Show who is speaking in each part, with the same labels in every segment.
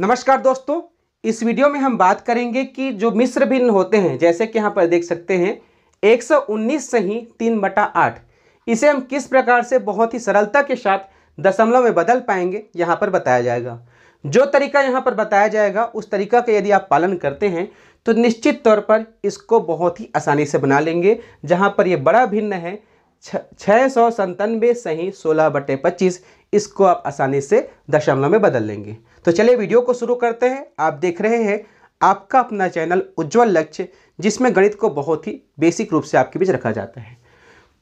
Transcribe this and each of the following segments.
Speaker 1: नमस्कार दोस्तों इस वीडियो में हम बात करेंगे कि जो मिश्र भिन्न होते हैं जैसे कि यहाँ पर देख सकते हैं 119 से ही तीन बटा आठ इसे हम किस प्रकार से बहुत ही सरलता के साथ दशमलव में बदल पाएंगे यहाँ पर बताया जाएगा जो तरीका यहाँ पर बताया जाएगा उस तरीका का यदि आप पालन करते हैं तो निश्चित तौर पर इसको बहुत ही आसानी से बना लेंगे जहाँ पर ये बड़ा भिन्न है छः सौ संतानवे सही सोलह बटे पच्चीस इसको आप आसानी से दशमलव में बदल लेंगे तो चलिए वीडियो को शुरू करते हैं आप देख रहे हैं आपका अपना चैनल उज्जवल लक्ष्य जिसमें गणित को बहुत ही बेसिक रूप से आपके बीच रखा जाता है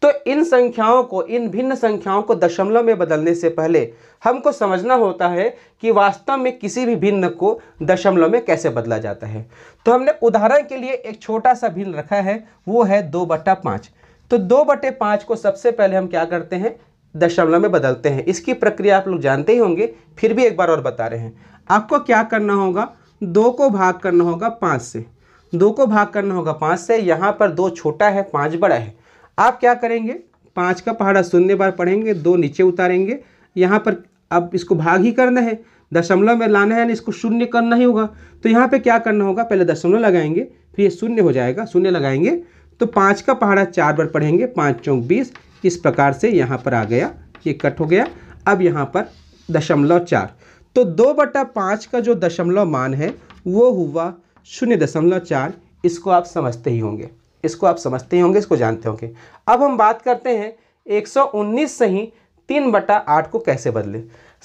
Speaker 1: तो इन संख्याओं को इन भिन्न संख्याओं को दशमलव में बदलने से पहले हमको समझना होता है कि वास्तव में किसी भी भिन्न को दशमलव में कैसे बदला जाता है तो हमने उदाहरण के लिए एक छोटा सा भिन्न रखा है वो है दो बट्टा पाँच तो दो बटे पाँच को सबसे पहले हम क्या करते हैं दशमलव में बदलते हैं इसकी प्रक्रिया आप लोग जानते ही होंगे फिर भी एक बार और बता रहे हैं आपको क्या करना होगा दो को भाग करना होगा पाँच से दो को भाग करना होगा पाँच से यहाँ पर दो छोटा है पाँच बड़ा है आप क्या करेंगे पाँच का पहाड़ा शून्य बार पढ़ेंगे दो नीचे उतारेंगे यहाँ पर अब इसको भाग ही करना है दशमलव में लाना है ना इसको शून्य करना ही होगा तो यहाँ पे क्या करना होगा पहले दशमलव लगाएंगे फिर ये शून्य हो जाएगा शून्य लगाएंगे तो पाँच का पहाड़ा चार बार पढ़ेंगे पाँच चौंक बीस इस प्रकार से यहाँ पर आ गया ये कट हो गया अब यहाँ पर दशमलव चार तो दो बटा पाँच का जो दशमलव मान है वो हुआ शून्य दशमलव चार इसको आप समझते ही होंगे इसको आप समझते ही होंगे इसको जानते होंगे अब हम बात करते हैं 119 से ही तीन बटा आठ को कैसे बदलें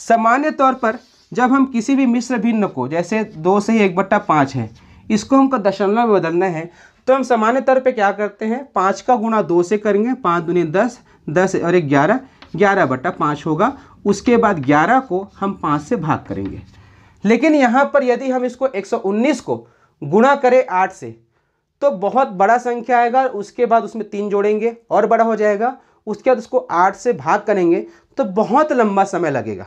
Speaker 1: सामान्य तौर पर जब हम किसी भी मिश्र भिन्न को जैसे दो से ही एक बट्टा पाँच है इसको हमको दशमलव में बदलना है तो हम सामान्य तौर पे क्या करते हैं पाँच का गुणा दो से करेंगे पाँच दुनिया दस दस और एक ग्यारह ग्यारह बटा पाँच होगा उसके बाद ग्यारह को हम पाँच से भाग करेंगे लेकिन यहाँ पर यदि हम इसको उन्नीस को गुणा करें आठ से तो बहुत बड़ा संख्या आएगा उसके बाद उसमें तीन जोड़ेंगे और बड़ा हो जाएगा उसके बाद उसको आठ से भाग करेंगे तो बहुत लंबा समय लगेगा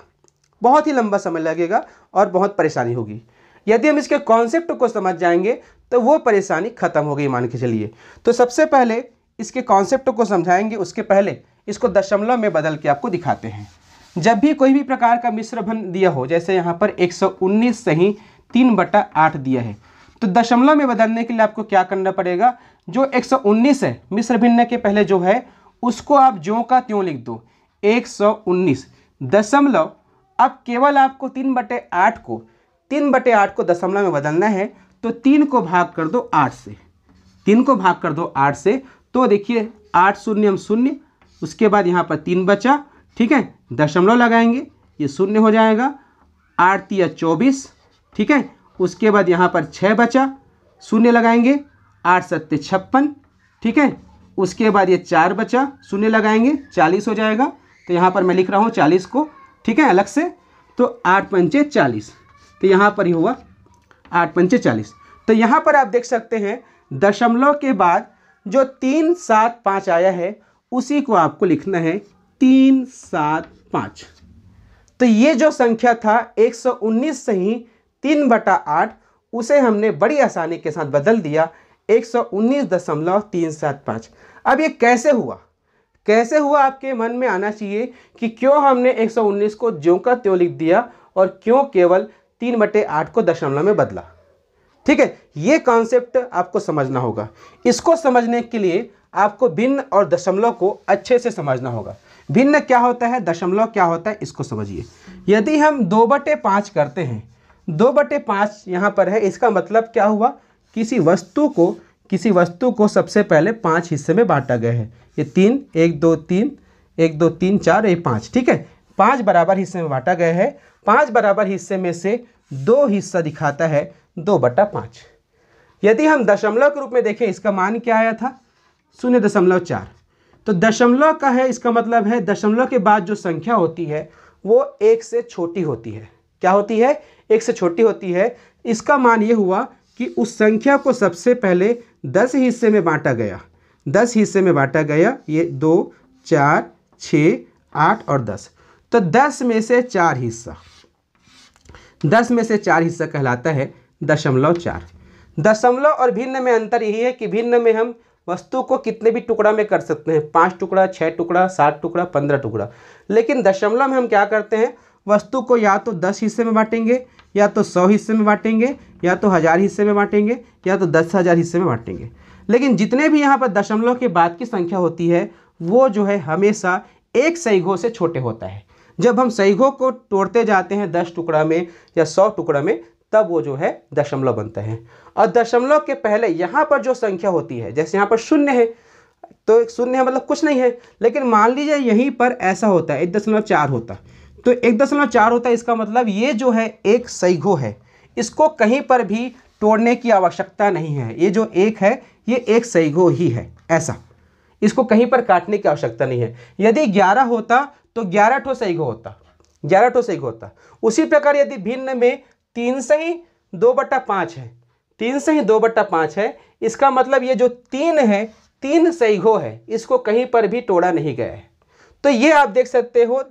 Speaker 1: बहुत ही लंबा समय लगेगा और बहुत परेशानी होगी यदि हम इसके कॉन्सेप्ट को समझ जाएंगे तो वो परेशानी खत्म हो गई मान के चलिए तो सबसे पहले इसके कॉन्सेप्ट को समझाएंगे उसके पहले इसको दशमलव में बदल के आपको दिखाते हैं जब भी कोई भी प्रकार का मिश्रभन दिया हो जैसे यहाँ पर 119 सही तीन बटा आठ दिया है तो दशमलव में बदलने के लिए आपको क्या करना पड़ेगा जो 119 है मिश्र भिन्न के पहले जो है उसको आप ज्यों का त्यों लिख दो 119 दशमलव अब केवल आपको तीन बटे आठ को तीन बटे आठ को दशमलव में बदलना है तो तीन को भाग कर दो आठ से तीन को भाग कर दो आठ से तो देखिए आठ शून्य शून्य उसके बाद यहाँ पर तीन बचा ठीक है दशमलव लगाएंगे ये शून्य हो जाएगा आठ या चौबीस ठीक है उसके बाद यहाँ पर छः बचा शून्य लगाएंगे आठ सत्य छप्पन ठीक है उसके बाद ये चार बचा शून्य लगाएंगे चालीस हो जाएगा तो यहाँ पर मैं लिख रहा हूँ चालीस को ठीक है अलग से तो आठ पंचे चालीस तो यहाँ पर ही हुआ आठ पंच चालीस तो यहाँ पर आप देख सकते हैं दशमलव के बाद जो तीन सात पाँच आया है उसी को आपको लिखना है तीन सात पाँच तो ये जो संख्या था 119 से ही तीन बटा आठ उसे हमने बड़ी आसानी के साथ बदल दिया एक सौ उन्नीस दशमलव तीन सात पाँच अब ये कैसे हुआ कैसे हुआ आपके मन में आना चाहिए कि क्यों हमने 119 को ज्यों का त्यों लिख दिया और क्यों केवल तीन बटे आठ को दशमलव में बदला ठीक है ये कॉन्सेप्ट आपको समझना होगा इसको समझने के लिए आपको भिन्न और दशमलव को अच्छे से समझना होगा भिन्न क्या होता है दशमलव क्या होता है इसको समझिए यदि हम दो बटे पाँच करते हैं दो बटे पाँच यहाँ पर है इसका मतलब क्या हुआ किसी वस्तु को किसी वस्तु को सबसे पहले पाँच हिस्से में बांटा गया है ये तीन एक दो तीन एक दो तीन चार ये पाँच ठीक है पाँच बराबर हिस्से में बांटा गया है पाँच बराबर हिस्से में से दो हिस्सा दिखाता है दो बटा पाँच यदि हम दशमलव के रूप में देखें इसका मान क्या आया था शून्य दशमलव चार तो दशमलव का है इसका मतलब है दशमलव के बाद जो संख्या होती है वो एक से छोटी होती है क्या होती है एक से छोटी होती है इसका मान ये हुआ कि उस संख्या को सबसे पहले दस हिस्से में बांटा गया दस हिस्से में बांटा गया ये दो चार छः आठ और दस तो दस में से चार हिस्सा दस में से चार हिस्सा कहलाता है दशमलव चार दशमलव और भिन्न में अंतर यही है कि भिन्न में हम वस्तु को कितने भी टुकड़ा में कर सकते हैं पाँच टुकड़ा छः टुकड़ा सात टुकड़ा पंद्रह टुकड़ा लेकिन दशमलव में हम क्या करते हैं वस्तु को या तो दस हिस्से में बांटेंगे या तो सौ हिस्से में बांटेंगे या तो हज़ार हिस्से में बांटेंगे या तो दस हज़ार हिस्से में बांटेंगे लेकिन जितने भी यहाँ पर दशमलव के बाद की संख्या होती है वो जो है हमेशा एक घो से छोटे होता है जब हम सहीगों को तोड़ते जाते हैं दस टुकड़ा में या सौ टुकड़ा में तब वो जो है दशमलव बनता है और दशमलव के पहले यहाँ पर जो संख्या होती है जैसे यहाँ पर शून्य है तो एक शून्य है मतलब कुछ नहीं है लेकिन मान लीजिए यहीं पर ऐसा होता है एक दशमलव चार होता तो एक दशमलव चार होता है इसका मतलब ये जो है एक सैघो है इसको कहीं पर भी तोड़ने की आवश्यकता नहीं है ये जो एक है ये एक सैघो ही है ऐसा इसको कहीं पर काटने की आवश्यकता नहीं है यदि ग्यारह होता तो ग्यारह ठो सही होता ग्यारह ठो सही होता उसी प्रकार यदि भिन्न में तीन सही दो बट्टा पाँच है तीन सही दो बट्टा पाँच है इसका मतलब ये जो तीन है तीन सही है इसको कहीं पर भी तोड़ा नहीं गया है तो ये आप देख सकते हो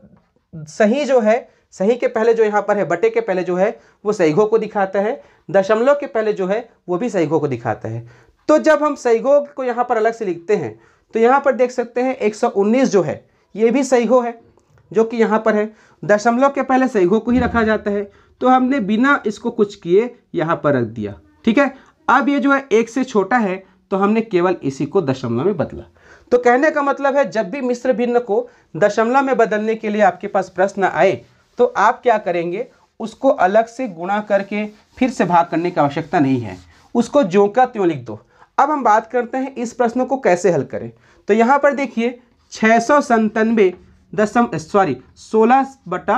Speaker 1: सही जो है सही के पहले जो यहाँ पर है बटे के पहले जो है वो सही को दिखाता है दशमलव के पहले जो है वो भी सही को दिखाता है तो जब हम सही को यहाँ पर अलग से लिखते हैं तो यहाँ पर देख सकते हैं 119 जो है ये भी सहीघो है जो कि यहाँ पर है दशमलव के पहले सहीघों को ही रखा जाता है तो हमने बिना इसको कुछ किए यहाँ पर रख दिया ठीक है अब ये जो है एक से छोटा है तो हमने केवल इसी को दशमलव में बदला तो कहने का मतलब है जब भी मिश्र भिन्न को दशमलव में बदलने के लिए आपके पास प्रश्न आए तो आप क्या करेंगे उसको अलग से गुणा करके फिर से भाग करने की आवश्यकता नहीं है उसको जो का त्यों लिख दो अब हम बात करते हैं इस प्रश्न को कैसे हल करें तो यहाँ पर देखिए छः सौ संतानवे दसम सॉरी सोलह बटा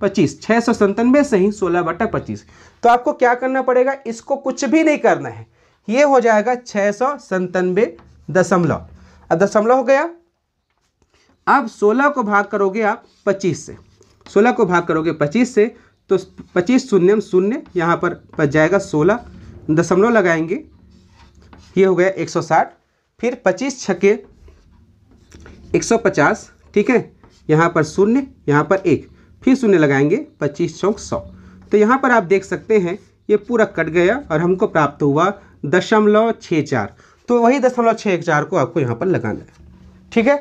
Speaker 1: पच्चीस छः सौ संतानवे से ही सोलह बटा पच्चीस तो आपको क्या करना पड़ेगा इसको कुछ भी नहीं करना है ये हो जाएगा छः सौ संतानवे दशमलव अब दशमलव हो गया अब सोलह को भाग करोगे आप पच्चीस से सोलह को भाग करोगे पच्चीस से तो पच्चीस शून्य शून्य यहाँ पर बच जाएगा सोलह दशमलव लगाएंगे ये हो गया एक सौ साठ फिर पच्चीस छके एक सौ पचास ठीक है यहाँ पर शून्य यहाँ पर एक फिर शून्य लगाएंगे पच्चीस चौक सौ तो यहाँ पर आप देख सकते हैं ये पूरा कट गया और हमको प्राप्त हुआ दशमलव छः चार तो वही दशमलव छः एक चार को आपको यहाँ पर लगाना है ठीक है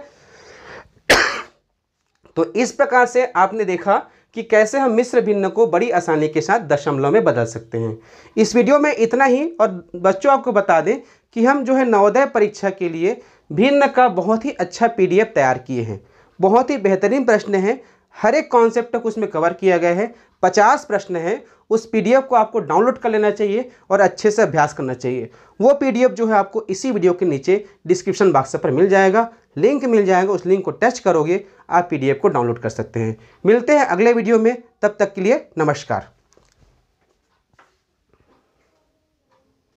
Speaker 1: तो इस प्रकार से आपने देखा कि कैसे हम मिश्र भिन्न को बड़ी आसानी के साथ दशमलव में बदल सकते हैं इस वीडियो में इतना ही और बच्चों आपको बता दें कि हम जो है नवोदय परीक्षा के लिए भिन्न का बहुत ही अच्छा पीडीएफ तैयार किए हैं बहुत ही बेहतरीन प्रश्न है हर एक कॉन्सेप्ट को उसमें कवर किया गया है पचास प्रश्न हैं उस पीडीएफ को आपको डाउनलोड कर लेना चाहिए और अच्छे से अभ्यास करना चाहिए वो पीडीएफ जो है आपको इसी वीडियो के नीचे डिस्क्रिप्शन बॉक्स पर मिल जाएगा लिंक मिल जाएगा उस लिंक को टच करोगे आप पीडीएफ को डाउनलोड कर सकते हैं मिलते हैं अगले वीडियो में तब तक के लिए नमस्कार